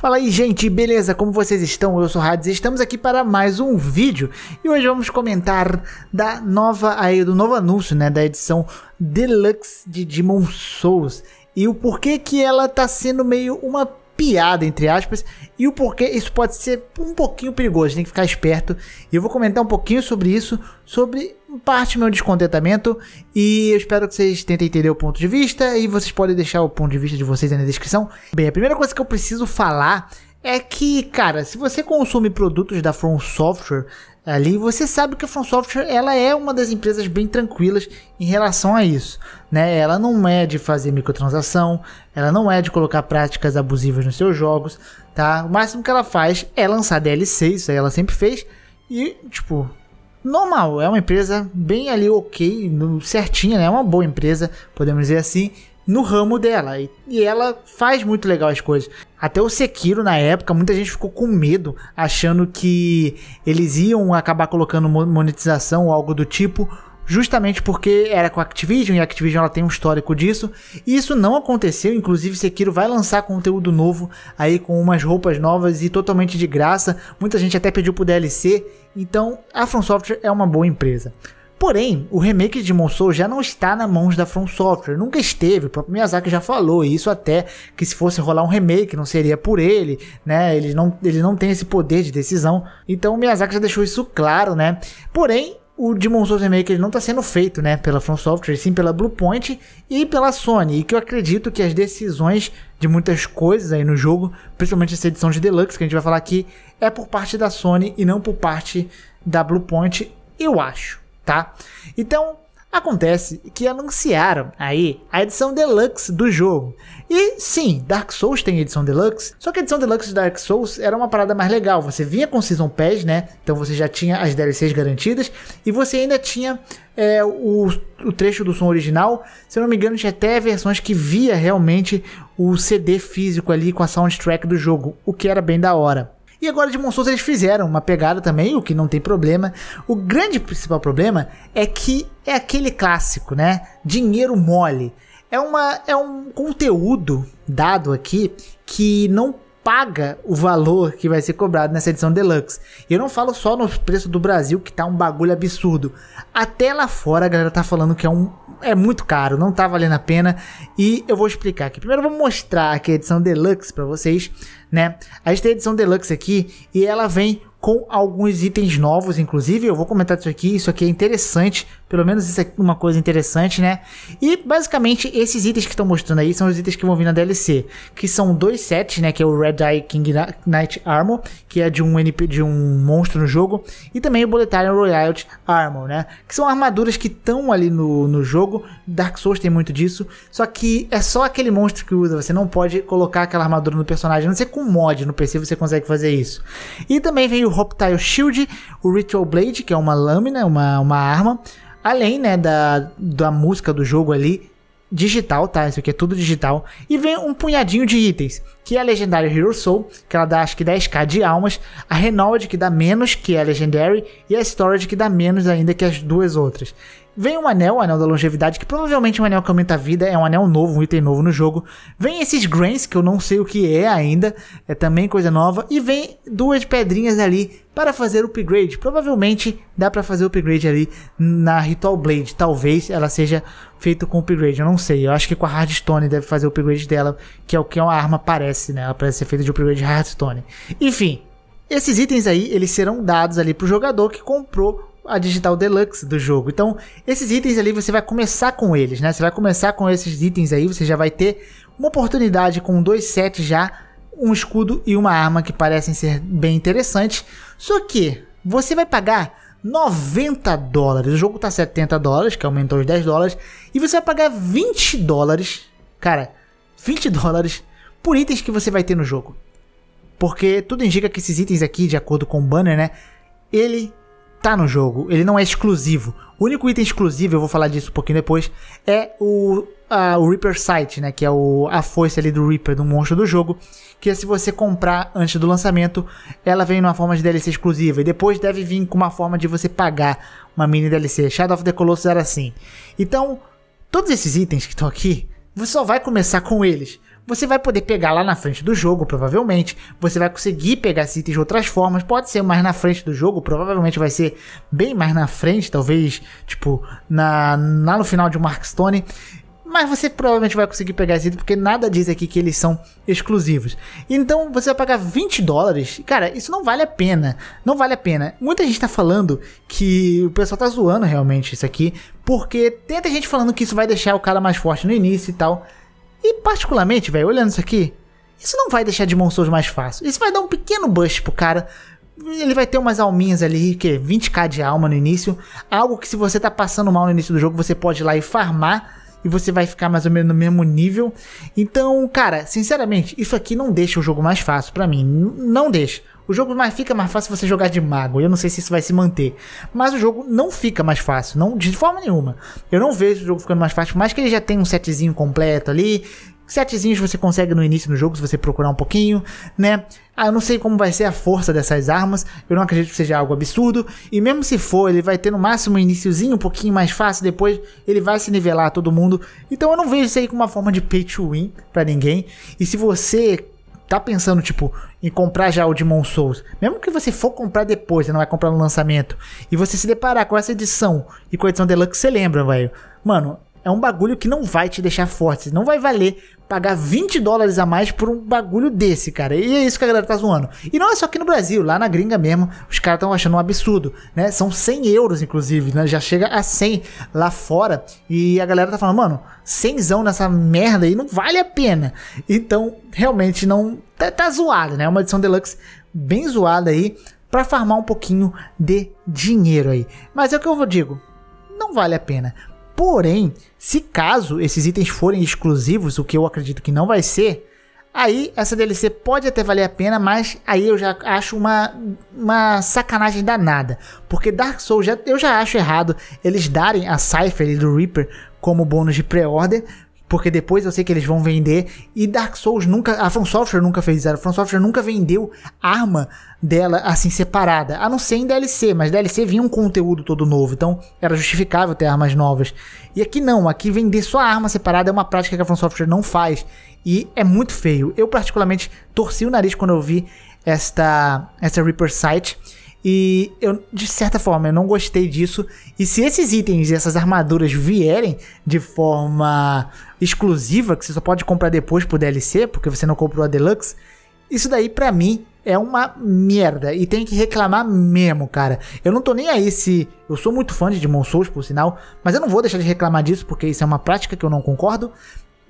Fala aí gente, beleza? Como vocês estão? Eu sou Hades e estamos aqui para mais um vídeo e hoje vamos comentar da nova aí do novo anúncio, né, da edição Deluxe de Demon Souls e o porquê que ela tá sendo meio uma piada entre aspas e o porquê isso pode ser um pouquinho perigoso, tem que ficar esperto. E eu vou comentar um pouquinho sobre isso, sobre parte meu descontentamento e eu espero que vocês tentem entender o ponto de vista e vocês podem deixar o ponto de vista de vocês aí na descrição. Bem, a primeira coisa que eu preciso falar é que, cara, se você consome produtos da From Software ali, você sabe que a From Software ela é uma das empresas bem tranquilas em relação a isso, né? Ela não é de fazer microtransação, ela não é de colocar práticas abusivas nos seus jogos, tá? O máximo que ela faz é lançar DLC, isso aí ela sempre fez e, tipo, normal, é uma empresa bem ali ok, certinha, né? É uma boa empresa, podemos dizer assim, no ramo dela. E, e, ela faz muito legal as coisas. Até o Sekiro, na época, muita gente ficou com medo, achando que eles iam acabar colocando monetização ou algo do tipo, justamente porque era com a Activision e a Activision ela tem um histórico disso. E isso não aconteceu, inclusive Sekiro vai lançar conteúdo novo aí com umas roupas novas e totalmente de graça. Muita gente até pediu pro DLC, então a From Software é uma boa empresa. Porém, o remake de Demon já não está nas mãos da From Software, nunca esteve, o próprio Miyazaki já falou isso até que se fosse rolar um remake não seria por ele, né? Ele não, ele não tem esse poder de decisão. Então o Miyazaki já deixou isso claro, né? Porém, o Demon Souls Remake ele não está sendo feito né, pela From Software, sim pela Bluepoint e pela Sony. E que eu acredito que as decisões de muitas coisas aí no jogo, principalmente essa edição de Deluxe que a gente vai falar aqui, é por parte da Sony e não por parte da Bluepoint, eu acho, tá? Então, Acontece que anunciaram aí a edição deluxe do jogo. E sim, Dark Souls tem edição deluxe, só que a edição deluxe de Dark Souls era uma parada mais legal. Você vinha com Season Pass, né? Então você já tinha as DLCs garantidas e você ainda tinha é, o, o, trecho do som original. Se eu não me engano, tinha até versões que via realmente o CD físico ali com a soundtrack do jogo, o que era bem da hora. E agora de Monstros eles fizeram uma pegada também, o que não tem problema. O grande principal problema é que é aquele clássico, né? Dinheiro mole. É, uma, é um conteúdo dado aqui que não paga o valor que vai ser cobrado nessa edição deluxe. E eu não falo só no preço do Brasil, que tá um bagulho absurdo. Até lá fora a galera tá falando que é um é muito caro, não tá valendo a pena, e eu vou explicar aqui. Primeiro eu vou mostrar aqui a edição deluxe para vocês, né? A gente tem a edição deluxe aqui e ela vem com alguns itens novos, inclusive. Eu vou comentar isso aqui, isso aqui é interessante. Pelo menos isso é uma coisa interessante, né? E basicamente esses itens que estão mostrando aí são os itens que vão vir na DLC, que são dois sets, né? Que é o Red Eye King Knight Armor, que é de um NP, de um monstro no jogo, e também o Boletarian Royal Armor, né? Que são armaduras que estão ali no, no jogo. Dark Souls tem muito disso, só que é só aquele monstro que usa. Você não pode colocar aquela armadura no personagem, a não ser com mod no PC você consegue fazer isso. E também vem o o Hoptile Shield, o Ritual Blade, que é uma lâmina, uma, uma arma. Além, né, da, da música do jogo ali, digital, tá? Isso aqui é tudo digital. E vem um punhadinho de itens que é a Legendary Hero Soul, que ela dá acho que 10k de almas, a Renault que dá menos, que é a Legendary, e a Storage que dá menos ainda que as duas outras. Vem um anel, o anel da longevidade, que provavelmente é um anel que aumenta a vida, é um anel novo, um item novo no jogo. Vem esses grains, que eu não sei o que é ainda, é também coisa nova. E vem duas pedrinhas ali para fazer upgrade. Provavelmente dá para fazer upgrade ali na Ritual Blade. Talvez ela seja feita com upgrade, eu não sei. Eu acho que com a Hardstone deve fazer o upgrade dela, que é o que a arma parece parece, né? Ela parece ser feita de upgrade Hearthstone. Enfim, esses itens aí, eles serão dados ali pro jogador que comprou a digital deluxe do jogo. Então, esses itens ali você vai começar com eles, né? Você vai começar com esses itens aí, você já vai ter uma oportunidade com dois sets já, um escudo e uma arma que parecem ser bem interessantes. Só que você vai pagar 90 dólares. O jogo tá 70 dólares, que aumentou os 10 dólares, e você vai pagar 20 dólares. Cara, 20 dólares por itens que você vai ter no jogo. Porque tudo indica que esses itens aqui, de acordo com o banner, né? Ele tá no jogo, ele não é exclusivo. O único item exclusivo, eu vou falar disso um pouquinho depois, é o, a, o Reaper Sight, né? Que é o, a força ali do Reaper, do monstro do jogo. Que é se você comprar antes do lançamento, ela vem numa forma de DLC exclusiva. E depois deve vir com uma forma de você pagar uma mini DLC. Shadow of the Colossus era assim. Então, todos esses itens que estão aqui, você só vai começar com eles. Você vai poder pegar lá na frente do jogo, provavelmente. Você vai conseguir pegar esses itens de outras formas. Pode ser mais na frente do jogo, provavelmente vai ser bem mais na frente, talvez, tipo, na, lá no final de Markstone. Mas você provavelmente vai conseguir pegar esses itens, porque nada diz aqui que eles são exclusivos. Então você vai pagar 20 dólares. Cara, isso não vale a pena. Não vale a pena. Muita gente tá falando que o pessoal tá zoando realmente isso aqui. Porque tem até gente falando que isso vai deixar o cara mais forte no início e tal. E particularmente, velho, olhando isso aqui, isso não vai deixar de monstros mais fácil. Isso vai dar um pequeno boost pro cara. Ele vai ter umas alminhas ali, que 20k é de alma no início. Algo que se você tá passando mal no início do jogo, você pode ir lá e farmar e você vai ficar mais ou menos no mesmo nível. Então, cara, sinceramente, isso aqui não deixa o jogo mais fácil para mim. Não deixa. O jogo mais, fica mais fácil você jogar de mago. Eu não sei se isso vai se manter. Mas o jogo não fica mais fácil. não De forma nenhuma. Eu não vejo o jogo ficando mais fácil. Por mais que ele já tenha um setzinho completo ali setzinhos você consegue no início do jogo, se você procurar um pouquinho, né? Ah, eu não sei como vai ser a força dessas armas, eu não acredito que seja algo absurdo, e mesmo se for, ele vai ter no máximo um iníciozinho um pouquinho mais fácil, depois ele vai se nivelar todo mundo, então eu não vejo isso aí como uma forma de pay to win pra ninguém, e se você tá pensando, tipo, em comprar já o Demon Souls, mesmo que você for comprar depois, você não vai comprar no lançamento, e você se deparar com essa edição e com a edição Deluxe, você lembra, velho? Mano, é um bagulho que não vai te deixar forte. Não vai valer pagar 20 dólares a mais por um bagulho desse, cara. E é isso que a galera tá zoando. E não é só aqui no Brasil, lá na gringa mesmo, os caras estão achando um absurdo, né? São 100 euros, inclusive, né? Já chega a 100 lá fora. E a galera tá falando, mano, 100zão nessa merda aí não vale a pena. Então, realmente não. Tá, tá zoado, né? É uma edição deluxe bem zoada aí para farmar um pouquinho de dinheiro aí. Mas é o que eu digo, não vale a pena. Porém, se caso esses itens forem exclusivos, o que eu acredito que não vai ser, aí essa DLC pode até valer a pena, mas aí eu já acho uma, uma sacanagem danada. Porque Dark Souls, já, eu já acho errado eles darem a Cypher do Reaper como bônus de pré-order, porque depois eu sei que eles vão vender. E Dark Souls nunca. A From Software nunca fez isso. A From Software nunca vendeu arma dela assim separada. A não ser em DLC, mas DLC vinha um conteúdo todo novo. Então era justificável ter armas novas. E aqui não, aqui vender só arma separada é uma prática que a From Software não faz. E é muito feio. Eu, particularmente, torci o nariz quando eu vi esta, esta Reaper Site. E eu, de certa forma, eu não gostei disso. E se esses itens e essas armaduras vierem de forma exclusiva, que você só pode comprar depois pro DLC, porque você não comprou a Deluxe, isso daí para mim é uma merda e tem que reclamar mesmo, cara. Eu não tô nem aí se eu sou muito fã de Demon Souls, por sinal, mas eu não vou deixar de reclamar disso porque isso é uma prática que eu não concordo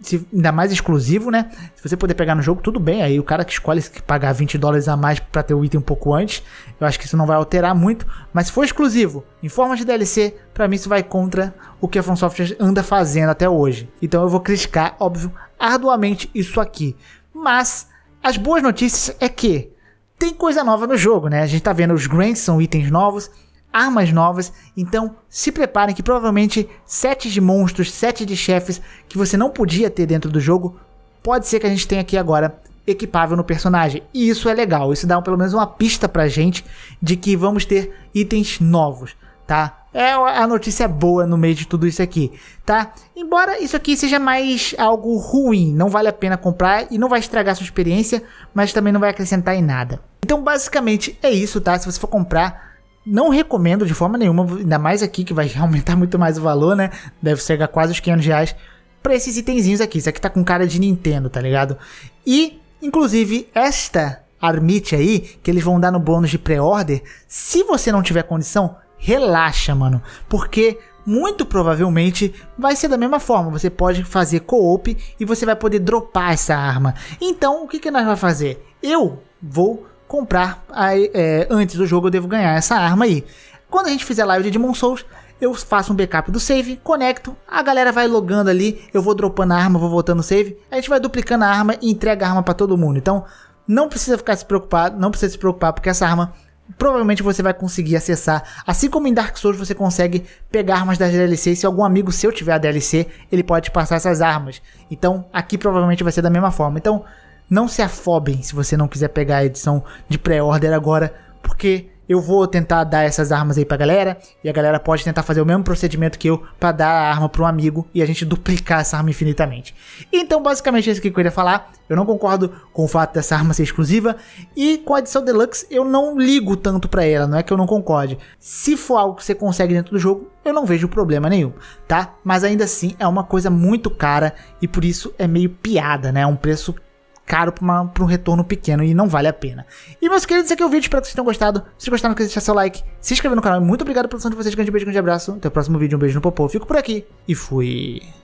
se, ainda mais exclusivo, né? Se você puder pegar no jogo, tudo bem. Aí o cara que escolhe pagar 20 dólares a mais para ter o item um pouco antes, eu acho que isso não vai alterar muito. Mas se for exclusivo, em forma de DLC, para mim isso vai contra o que a From Software anda fazendo até hoje. Então eu vou criticar, óbvio, arduamente isso aqui. Mas as boas notícias é que tem coisa nova no jogo, né? A gente tá vendo os grants são itens novos armas novas. Então se preparem que provavelmente sete de monstros, sete de chefes que você não podia ter dentro do jogo, pode ser que a gente tenha aqui agora equipável no personagem. E isso é legal, isso dá pelo menos uma pista pra gente de que vamos ter itens novos, tá? É a notícia é boa no meio de tudo isso aqui, tá? Embora isso aqui seja mais algo ruim, não vale a pena comprar e não vai estragar sua experiência, mas também não vai acrescentar em nada. Então basicamente é isso, tá? Se você for comprar, não recomendo de forma nenhuma, ainda mais aqui que vai aumentar muito mais o valor, né? Deve chegar quase os 500 reais pra esses itenzinhos aqui. Isso aqui tá com cara de Nintendo, tá ligado? E, inclusive, esta Armite aí, que eles vão dar no bônus de pré-order, se você não tiver condição, relaxa, mano. Porque muito provavelmente vai ser da mesma forma. Você pode fazer co-op e você vai poder dropar essa arma. Então, o que, que nós vamos fazer? Eu vou comprar aí, é, antes do jogo, eu devo ganhar essa arma aí. Quando a gente fizer live de Demon Souls, eu faço um backup do save, conecto, a galera vai logando ali, eu vou dropando a arma, vou voltando o save, a gente vai duplicando a arma e entrega a arma para todo mundo. Então, não precisa ficar se preocupado, não precisa se preocupar porque essa arma provavelmente você vai conseguir acessar, assim como em Dark Souls você consegue pegar armas das DLC, se algum amigo seu tiver a DLC, ele pode passar essas armas. Então, aqui provavelmente vai ser da mesma forma. Então, não se afobem se você não quiser pegar a edição de pré-order agora, porque eu vou tentar dar essas armas aí pra galera e a galera pode tentar fazer o mesmo procedimento que eu para dar a arma para um amigo e a gente duplicar essa arma infinitamente. Então, basicamente é isso que eu queria falar. Eu não concordo com o fato dessa arma ser exclusiva e com a edição deluxe eu não ligo tanto para ela, não é que eu não concorde. Se for algo que você consegue dentro do jogo, eu não vejo problema nenhum, tá? Mas ainda assim é uma coisa muito cara e por isso é meio piada, né? É um preço caro para um retorno pequeno e não vale a pena. E meus queridos, aqui é o vídeo, espero que vocês tenham gostado. Se gostaram, não esqueça de deixar seu like, se inscrever no canal. Muito obrigado pela atenção de vocês, grande beijo, grande abraço. Até o próximo vídeo, um beijo no popô. Fico por aqui e fui.